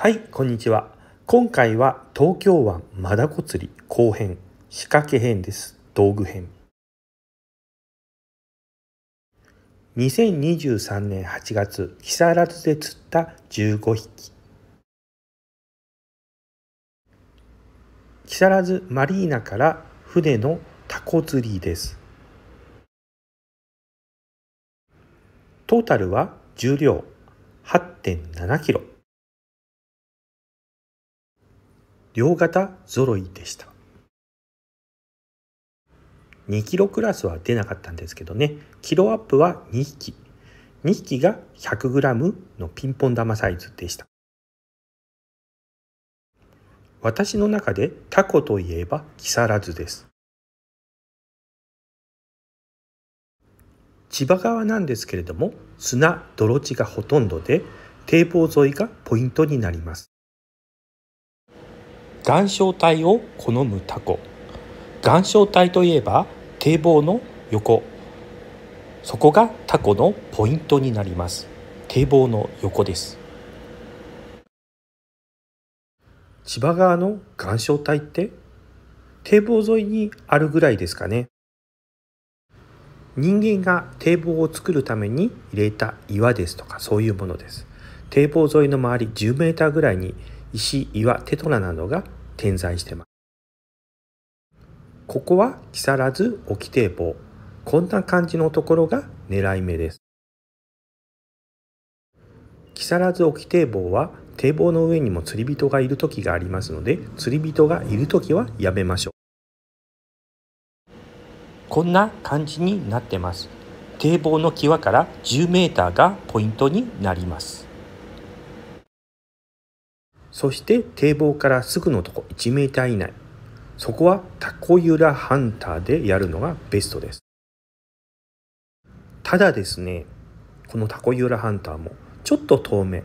はい、こんにちは。今回は東京湾マダコ釣り後編仕掛け編です。道具編。2023年8月、木更津で釣った15匹。木更津マリーナから船のタコ釣りです。トータルは重量8.7キロ。両型揃いでした。2キロクラスは出なかったんですけどね、キロアップは2匹。2匹が 100g のピンポン玉サイズでした。私の中でタコといえば木更津です。千葉側なんですけれども砂泥地がほとんどで堤防沿いがポイントになります岩礁帯を好むタコ岩礁帯といえば堤防の横そこがタコのポイントになります堤防の横です千葉側の岩礁帯って堤防沿いにあるぐらいですかね人間が堤防を作るために入れた岩ですとかそういうものです堤防沿いの周り10メーターぐらいに石岩テトラなどが点在してます。ここは木更津沖堤防。こんな感じのところが狙い目です。木更津沖堤防は堤防の上にも釣り人がいる時がありますので、釣り人がいる時はやめましょう。こんな感じになってます。堤防の際から10メーターがポイントになります。そして堤防からすぐのとこ1メーター以内。そこはタコユラハンターでやるのがベストです。ただですね、このタコユラハンターもちょっと遠目、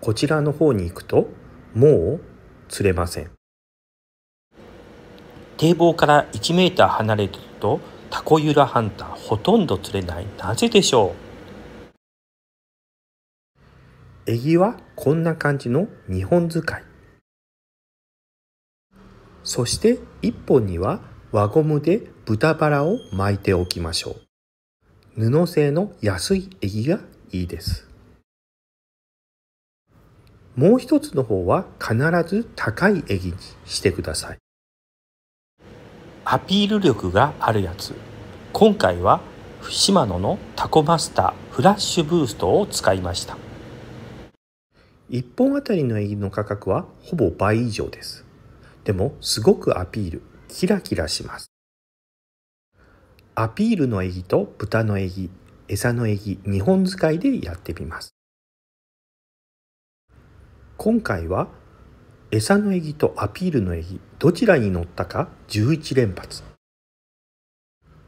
こちらの方に行くともう釣れません。堤防から1メーター離れてるとタコユラハンターほとんど釣れない。なぜでしょうエギはこんな感じの日本使い。そして一本には輪ゴムで豚バラを巻いておきましょう。布製の安いエギがいいです。もう一つの方は必ず高いエギにしてください。アピール力があるやつ。今回はシマノのタコマスターフラッシュブーストを使いました。1本あたりのエイの価格はほぼ倍以上です。でもすごくアピール、キラキラします。アピールのエギと豚のエギ、餌のエギ、2本使いでやってみます。今回は餌のエギとアピールのエギ、どちらに乗ったか11連発。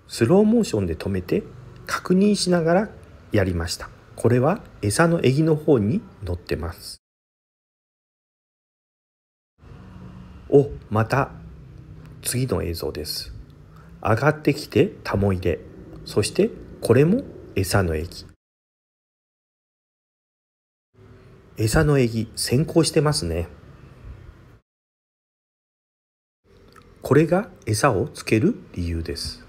スローモーションで止めて確認しながらやりました。これは餌のギの方に乗ってます。お、また次の映像です。上がってきてタモ入れ。そしてこれも餌のギ餌のギ先行してますね。これが餌をつける理由です。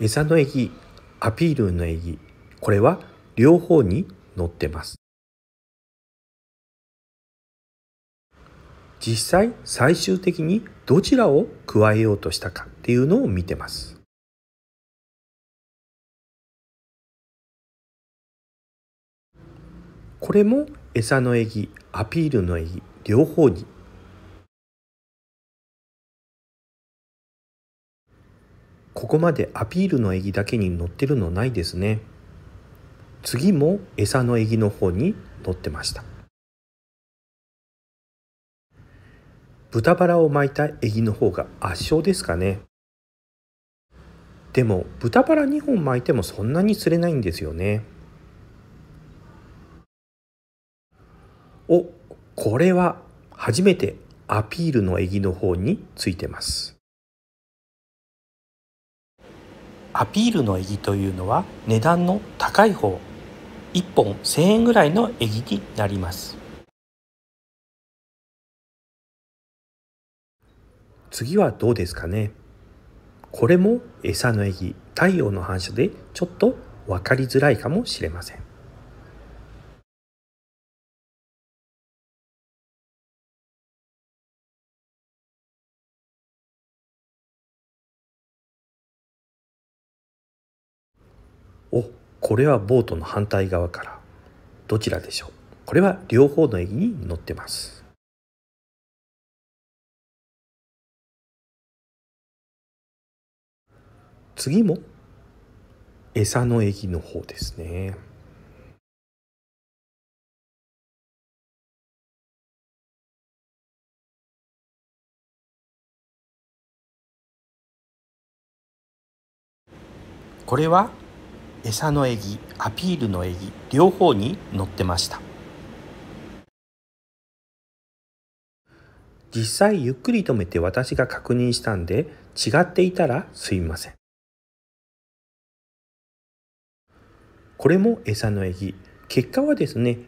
餌のギアピールのギこれは両方に載ってます。実際最終的にどちらを加えようとしたかっていうのを見てます。これも餌のエギ、アピールのエギ、両方にここまでアピールのエギだけに載ってるのないですね。次も餌のエギの方に乗ってました豚バラを巻いたエギの方が圧勝ですかねでも豚バラ2本巻いてもそんなに釣れないんですよねおこれは初めてアピールのエギの方についてますアピールのエギというのは値段の高い方1本1000円ぐらいのエギになります次はどうですかねこれも餌のギ太陽の反射でちょっと分かりづらいかもしれませんおこれはボートの反対側からどちらでしょうこれは両方の駅に乗ってます次も餌の駅の方ですねこれは餌のエギアピールのエギ両方に乗ってました実際ゆっくり止めて私が確認したんで違っていたらすいませんこれも餌のエギ結果はですね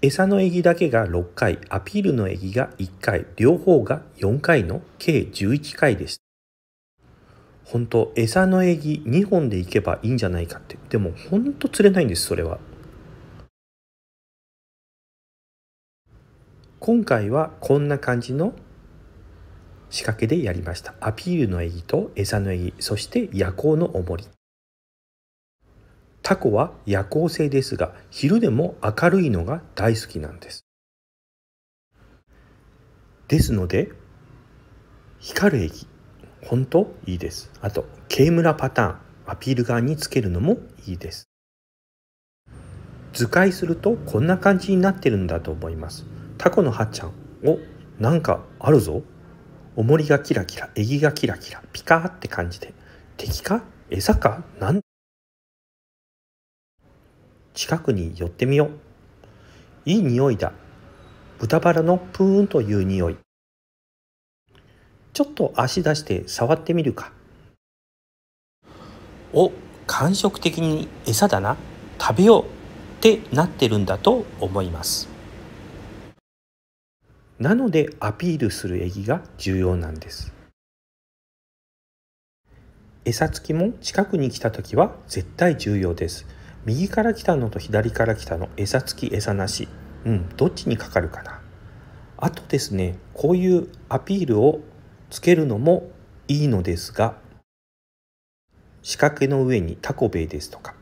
餌のエギだけが6回アピールのエギが1回両方が4回の計11回でした本当餌のエギ2本でいけばいいんじゃないかってでも本当釣れないんですそれは今回はこんな感じの仕掛けでやりましたアピールのエギと餌のエギそして夜行の重りタコは夜行性ですが昼でも明るいのが大好きなんですですので光るエギ本当いいです。あと、ケイムラパターン、アピール側につけるのもいいです。図解するとこんな感じになってるんだと思います。タコの葉ちゃん、お、なんかあるぞ。重りがキラキラ、エギがキラキラ、ピカーって感じで。敵か餌かなん近くに寄ってみよう。いい匂いだ。豚バラのプーンという匂い。ちょっと足出して触ってみるかお感触的に餌だな食べようってなってるんだと思いますなのでアピールするエギが重要なんです餌付きも近くに来た時は絶対重要です右から来たのと左から来たの餌付き餌なしうんどっちにかかるかなあとですねこういうアピールをつけるのもいいのですが仕掛けの上にタコベイですとか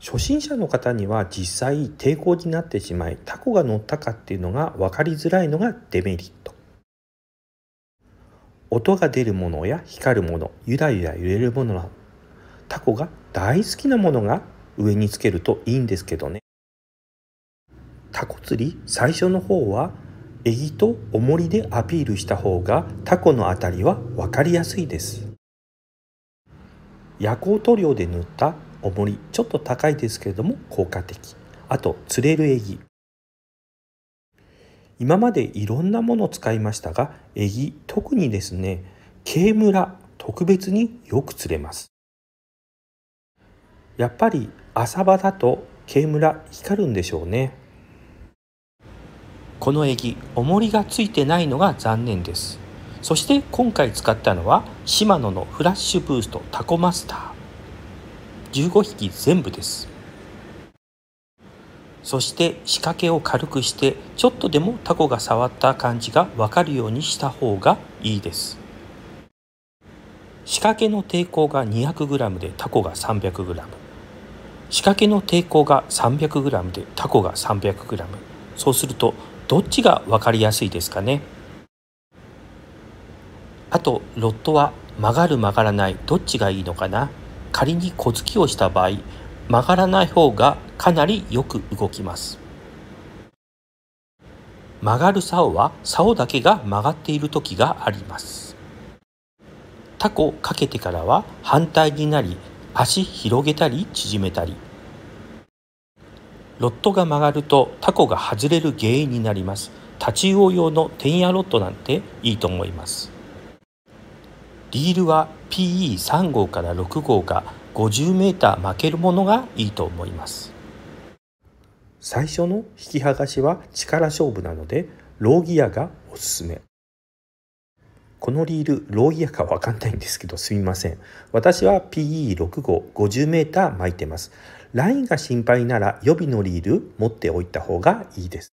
初心者の方には実際抵抗になってしまいタコが乗ったかっていうのが分かりづらいのがデメリット音が出るものや光るものゆらゆら揺れるものなどタコが大好きなものが上につけるといいんですけどねタコ釣り最初の方はエギと重りでアピールした方がタコのあたりは分かりやすいです夜光塗料で塗った重りちょっと高いですけれども効果的あと釣れるエギ今までいろんなものを使いましたがエギ特にですねケイムラ特別によく釣れますやっぱり浅場だとケイムラ光るんでしょうねこの液重りがついてないのが残念ですそして今回使ったのはシマノのフラッシュブーストタコマスター15匹全部ですそして仕掛けを軽くしてちょっとでもタコが触った感じが分かるようにした方がいいです仕掛けの抵抗が 200g でタコが 300g 仕掛けの抵抗が 300g でタコが 300g そうするとどっちが分かりやすいですかねあとロットは曲がる曲がらないどっちがいいのかな仮に小突きをした場合曲がらない方がかなりよく動きます曲がる竿は竿だけが曲がっている時がありますタコかけてからは反対になり足広げたり縮めたりロットが曲がるとタコが外れる原因になりますタチウオ用のテンヤロットなんていいと思いますリールは PE3 号から6号が 50m 巻けるものがいいと思います最初の引き剥がしは力勝負なのでローギアがおすすめこのリールローギアかわかんないんですけどすみません私は PE6 5 50m 巻いてますラインが心配なら予備のリール持っておいた方がいいです。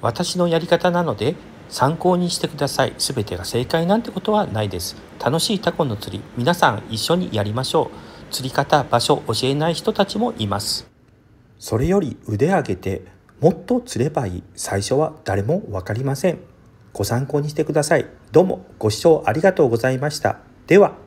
私のやり方なので参考にしてください。すべてが正解なんてことはないです。楽しいタコの釣り、皆さん一緒にやりましょう。釣り方、場所、教えない人たちもいます。それより腕上げて、もっと釣ればいい。最初は誰もわかりません。ご参考にしてください。どうもご視聴ありがとうございました。では。